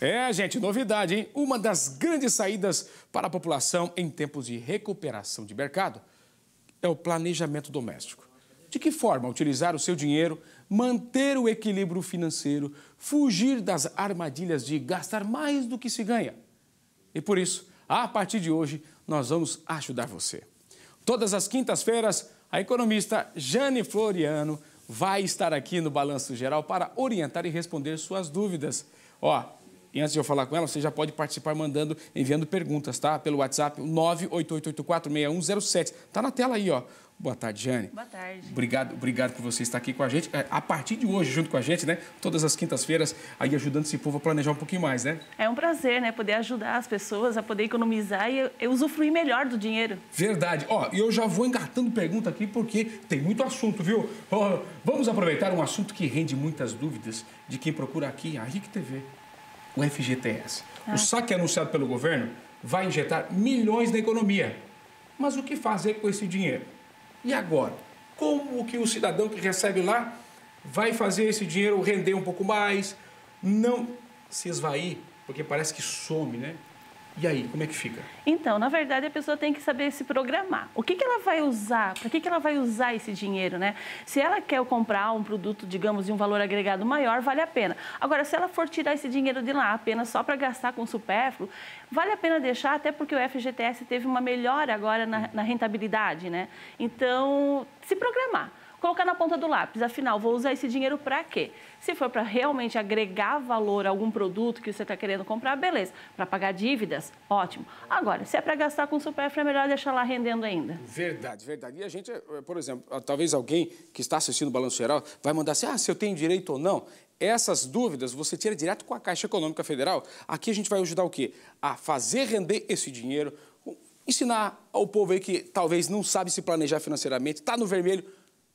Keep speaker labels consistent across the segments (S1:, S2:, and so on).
S1: É, gente, novidade, hein? Uma das grandes saídas para a população em tempos de recuperação de mercado é o planejamento doméstico. De que forma utilizar o seu dinheiro, manter o equilíbrio financeiro, fugir das armadilhas de gastar mais do que se ganha? E por isso, a partir de hoje, nós vamos ajudar você. Todas as quintas-feiras, a economista Jane Floriano vai estar aqui no Balanço Geral para orientar e responder suas dúvidas. Ó, e antes de eu falar com ela, você já pode participar mandando, enviando perguntas, tá? Pelo WhatsApp 988846107. Tá na tela aí, ó. Boa tarde, Jane. Boa tarde. Obrigado, obrigado por você estar aqui com a gente. É, a partir de hoje, junto com a gente, né? Todas as quintas-feiras, aí ajudando esse povo a planejar um pouquinho mais, né?
S2: É um prazer, né? Poder ajudar as pessoas a poder economizar e, e usufruir melhor do dinheiro.
S1: Verdade. Ó, e eu já vou engatando pergunta aqui porque tem muito assunto, viu? Ó, vamos aproveitar um assunto que rende muitas dúvidas de quem procura aqui a RIC TV o FGTS. Ah. O saque anunciado pelo governo vai injetar milhões na economia. Mas o que fazer com esse dinheiro? E agora? Como que o cidadão que recebe lá vai fazer esse dinheiro render um pouco mais, não se esvair, porque parece que some, né? E aí, como é que fica?
S2: Então, na verdade, a pessoa tem que saber se programar. O que, que ela vai usar? Para que, que ela vai usar esse dinheiro, né? Se ela quer comprar um produto, digamos, de um valor agregado maior, vale a pena. Agora, se ela for tirar esse dinheiro de lá apenas só para gastar com supérfluo, vale a pena deixar, até porque o FGTS teve uma melhora agora na, na rentabilidade, né? Então, se programar colocar na ponta do lápis, afinal, vou usar esse dinheiro para quê? Se for para realmente agregar valor a algum produto que você está querendo comprar, beleza. Para pagar dívidas, ótimo. Agora, se é para gastar com supérfluo, é melhor deixar lá rendendo ainda.
S1: Verdade, verdade. E a gente, eh, por exemplo, ah, talvez alguém que está assistindo o Balanço Geral vai mandar assim, ah, se eu tenho direito ou não. Essas dúvidas você tira direto com a Caixa Econômica Federal. Aqui a gente vai ajudar o quê? A fazer render esse dinheiro, ensinar ao povo aí que talvez não sabe se planejar financeiramente, está no vermelho,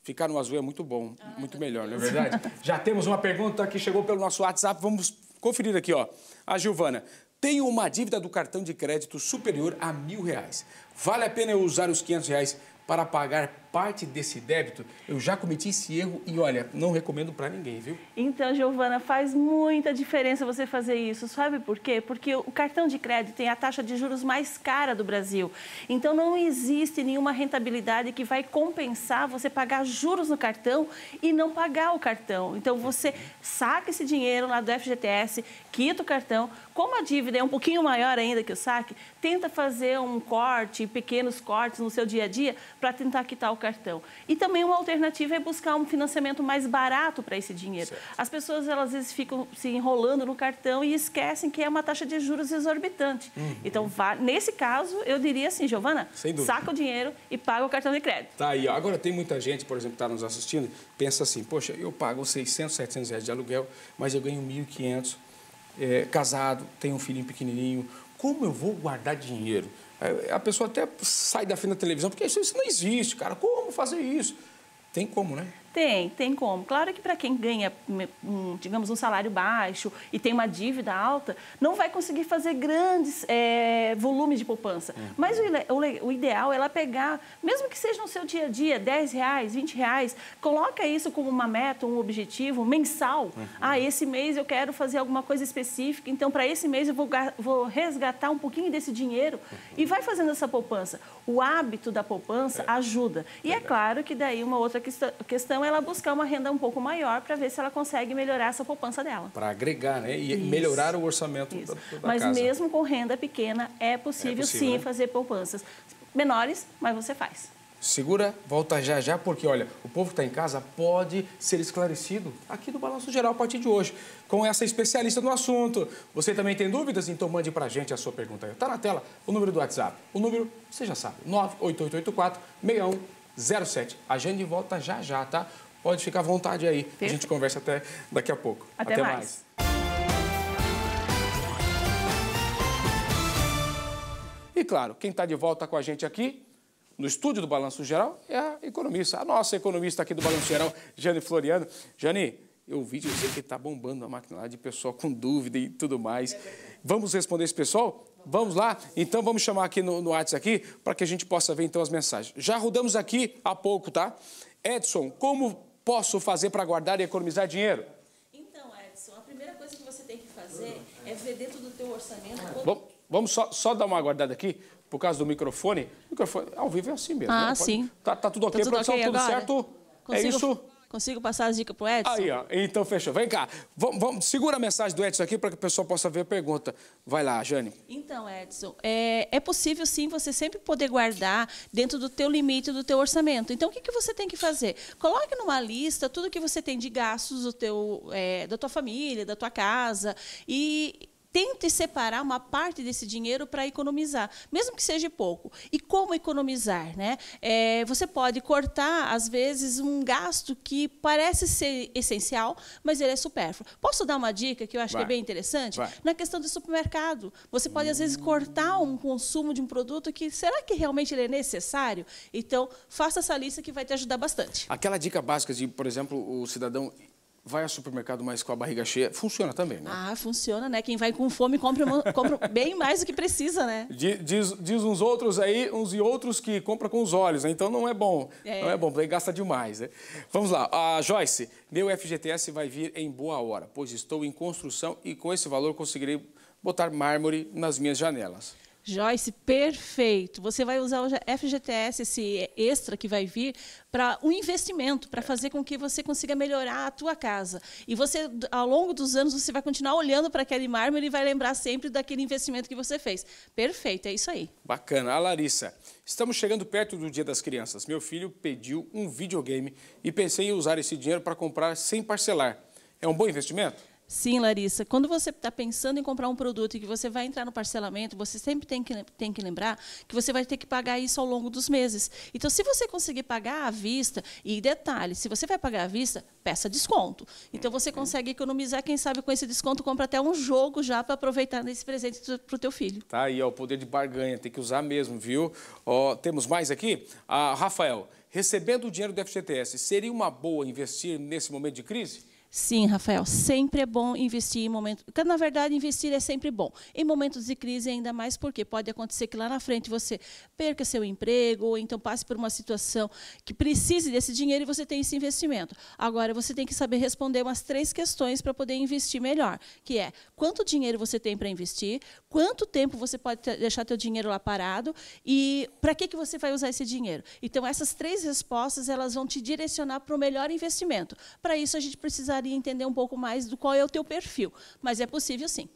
S1: Ficar no azul é muito bom, ah, muito melhor, não é verdade? Já temos uma pergunta que chegou pelo nosso WhatsApp. Vamos conferir aqui, ó. A Giovana. Tenho uma dívida do cartão de crédito superior a mil reais. Vale a pena eu usar os 500 reais para pagar parte desse débito, eu já cometi esse erro e olha, não recomendo para ninguém, viu?
S2: Então, Giovana, faz muita diferença você fazer isso. Sabe por quê? Porque o cartão de crédito tem a taxa de juros mais cara do Brasil. Então, não existe nenhuma rentabilidade que vai compensar você pagar juros no cartão e não pagar o cartão. Então, você saca esse dinheiro lá do FGTS, quita o cartão. Como a dívida é um pouquinho maior ainda que o saque, tenta fazer um corte, pequenos cortes no seu dia a dia para tentar quitar o cartão. E também uma alternativa é buscar um financiamento mais barato para esse dinheiro. Certo. As pessoas elas, às vezes ficam se enrolando no cartão e esquecem que é uma taxa de juros exorbitante. Uhum. Então, nesse caso, eu diria assim, Giovana, saca o dinheiro e paga o cartão de crédito.
S1: Tá aí. Agora tem muita gente, por exemplo, que está nos assistindo, pensa assim, poxa, eu pago 600, 700 reais de aluguel, mas eu ganho 1.500 é, eh, casado, tem um filhinho pequenininho, como eu vou guardar dinheiro? A pessoa até sai da frente da televisão, porque isso, isso não existe, cara. Como fazer isso? Tem como, né?
S2: Tem, tem como. Claro que para quem ganha, digamos, um salário baixo e tem uma dívida alta, não vai conseguir fazer grandes é, volumes de poupança. Uhum. Mas o, o, o, ideal é ela pegar, mesmo que seja no seu dia a dia, 10 reais, 20 reais, coloca isso como uma meta, um objetivo mensal. Uhum. Ah, esse mês eu quero fazer alguma coisa específica, então para esse mês eu vou, vou, resgatar um pouquinho desse dinheiro uhum. e vai fazendo essa poupança. O hábito da poupança é. ajuda. E é, é claro que daí uma outra questão então, ela buscar uma renda um pouco maior para ver se ela consegue melhorar essa poupança dela.
S1: Para agregar, né? E Isso. melhorar o orçamento Isso. da, da Mas casa. mesmo
S2: com renda pequena, é possível, é possível sim né? fazer poupanças. Menores, mas você faz.
S1: Segura, volta já já, porque olha, o povo que está em casa pode ser esclarecido aqui do Balanço Geral a partir de hoje, com essa especialista no assunto. Você também tem dúvidas? Então mande para a gente a sua pergunta. Está na tela o número do WhatsApp. O número, você já sabe, 98884 61 07. Agenda de volta já já, tá? Pode ficar à vontade aí. Perfeito. A gente conversa até daqui a pouco. Até, até mais. mais. E claro, quem está de volta com a gente aqui no estúdio do Balanço Geral é a economista, a nossa economista aqui do Balanço Geral, Jane Floriano. Jane, eu vi dizer que está bombando a máquina lá de pessoal com dúvida e tudo mais. Vamos responder esse pessoal? Vamos lá? Então vamos chamar aqui no, no WhatsApp aqui para que a gente possa ver então as mensagens. Já rodamos aqui há pouco, tá? Edson, como posso fazer para guardar e economizar dinheiro?
S2: Então, Edson, a primeira coisa que você tem que fazer é ver dentro do teu orçamento... Bom,
S1: vamos só, só dar uma guardada aqui, por causa do microfone. microfone ao vivo é assim mesmo. Ah, né? sim. Tá, tá tudo tá ok, tá tudo produção, okay tudo agora? certo?
S2: É Consigo... É isso? Consigo passar as dicas o Edson? Aí,
S1: ó. Então, fechou. Vem cá. Vamos, vamos segura a mensagem do Edson aqui para que o pessoal possa ver a pergunta. Vai lá, Jane.
S2: Então, Edson, é, é possível, sim, você sempre poder guardar dentro do teu limite, do teu orçamento. Então, o que, que você tem que fazer? Coloque numa lista tudo que você tem de gastos do teu, é, da tua família, da tua casa e tente separar uma parte desse dinheiro para economizar, mesmo que seja pouco. E como economizar? Né? É, você pode cortar, às vezes, um gasto que parece ser essencial, mas ele é supérfluo. Posso dar uma dica que eu acho Vai. que é bem interessante? Vai. Na questão do supermercado. Você pode, às vezes, cortar um consumo de um produto que será que realmente ele é necessário? Então, faça essa lista que vai te ajudar bastante.
S1: Aquela dica básica de, por exemplo, o cidadão vai ao supermercado mais com a barriga cheia, funciona também, né?
S2: Ah, funciona, né? Quem vai com fome compra, compra bem mais do que precisa, né?
S1: Diz, diz uns outros aí, uns e outros que compra com os olhos, né? Então não é bom, é. não é bom, porque gasta demais, né? Vamos lá, a Joyce, meu FGTS vai vir em boa hora, pois estou em construção e com esse valor conseguirei botar mármore nas minhas janelas.
S2: Joyce, perfeito. Você vai usar o FGTS, esse extra que vai vir, para um investimento, para fazer com que você consiga melhorar a tua casa. E você, ao longo dos anos, você vai continuar olhando para aquele mármore e vai lembrar sempre daquele investimento que você fez. Perfeito, é isso aí.
S1: Bacana. A Larissa, estamos chegando perto do Dia das Crianças. Meu filho pediu um videogame e pensei em usar esse dinheiro para comprar sem parcelar. É um bom investimento?
S2: Sim, Larissa. Quando você está pensando em comprar um produto e que você vai entrar no parcelamento, você sempre tem que, tem que lembrar que você vai ter que pagar isso ao longo dos meses. Então, se você conseguir pagar à vista, e detalhe, se você vai pagar à vista, peça desconto. Então, você consegue economizar, quem sabe com esse desconto, compra até um jogo já para aproveitar nesse presente para o teu filho.
S1: Tá aí, ó, o poder de barganha, tem que usar mesmo, viu? Ó, temos mais aqui? Ah, Rafael, recebendo o dinheiro do FGTS, seria uma boa investir nesse momento de crise?
S2: Sim, Rafael, sempre é bom investir em momentos. Na verdade, investir é sempre bom. Em momentos de crise, ainda mais porque pode acontecer que lá na frente você perca seu emprego, ou então passe por uma situação que precise desse dinheiro e você tem esse investimento. Agora, você tem que saber responder umas três questões para poder investir melhor, que é quanto dinheiro você tem para investir, quanto tempo você pode deixar teu dinheiro lá parado e para que, que você vai usar esse dinheiro. Então, essas três respostas elas vão te direcionar para o melhor investimento. Para isso, a gente precisa precisaria entender um pouco mais do qual é o teu perfil, mas é possível sim.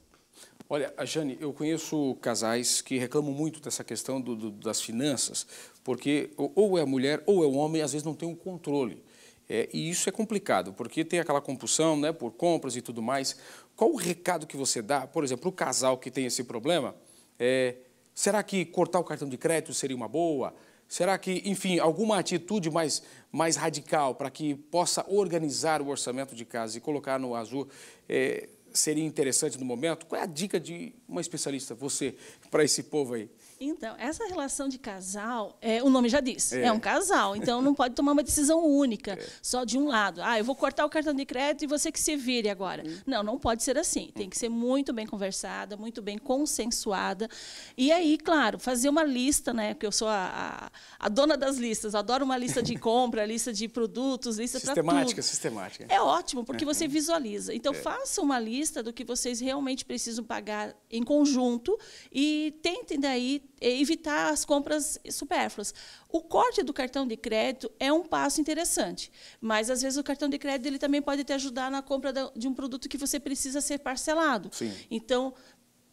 S1: Olha, Jane, eu conheço casais que reclamam muito dessa questão do, do, das finanças, porque ou é a mulher ou é o homem, às vezes não tem o um controle. É, e isso é complicado, porque tem aquela compulsão né, por compras e tudo mais. Qual o recado que você dá, por exemplo, para o casal que tem esse problema? É, será que cortar o cartão de crédito seria uma boa? Será que, enfim, alguma atitude mais, mais radical para que possa organizar o orçamento de casa e colocar no azul é, seria interessante no momento? Qual é a dica de uma especialista, você, para esse povo aí?
S2: Então, essa relação de casal, é, o nome já diz, é. é. um casal. Então, não pode tomar uma decisão única, é. só de um lado. Ah, eu vou cortar o cartão de crédito e você que se vire agora. Hum. Não, não pode ser assim. Tem que ser muito bem conversada, muito bem consensuada. E aí, claro, fazer uma lista, né? Porque eu sou a, a, a dona das listas. adoro uma lista de compra, lista de produtos, lista para tudo. Sistemática,
S1: sistemática. É ótimo, porque uhum. você
S2: visualiza. Então, é. faça uma lista do que vocês realmente precisam pagar em conjunto e tentem daí evitar as compras supérfluas. O corte do cartão de crédito é um passo interessante, mas às vezes o cartão de crédito ele também pode te ajudar na compra de um produto que você precisa ser parcelado. Sim. Então,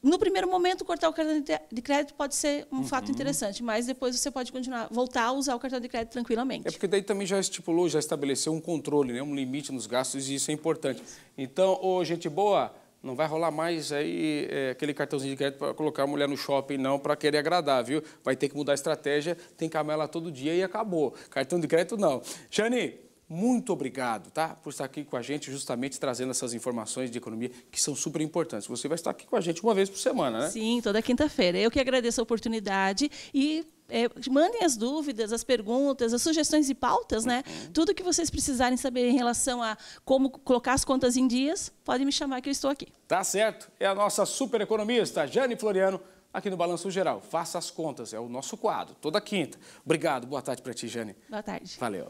S2: no primeiro momento, cortar o cartão de crédito pode ser um uhum. fato interessante, mas depois você pode continuar, voltar a usar o cartão de crédito tranquilamente. É porque
S1: daí também já estipulou, já estabeleceu um controle, né? um limite nos gastos, e isso é importante. Isso. Então, ô, gente boa, não vai rolar mais aí é, aquele cartãozinho de crédito para colocar a mulher no shopping, não, para querer agradar, viu? Vai ter que mudar a estratégia, tem que amar ela todo dia e acabou. Cartão de crédito, não. Jane, muito obrigado, tá? Por estar aqui com a gente, justamente trazendo essas informações de economia que são super importantes. Você vai estar aqui com a gente uma vez por semana, né?
S2: Sim, toda quinta-feira. Eu que agradeço a oportunidade e é, mandem as dúvidas, as perguntas, as sugestões e pautas, né? Uhum. Tudo que vocês precisarem saber em relação a como colocar as contas em dias, podem me chamar que eu estou aqui.
S1: Tá certo. É a nossa super economista, Jane Floriano, aqui no Balanço Geral. Faça as contas, é o nosso quadro, toda quinta. Obrigado, boa tarde para ti, Jane. Boa tarde. Valeu.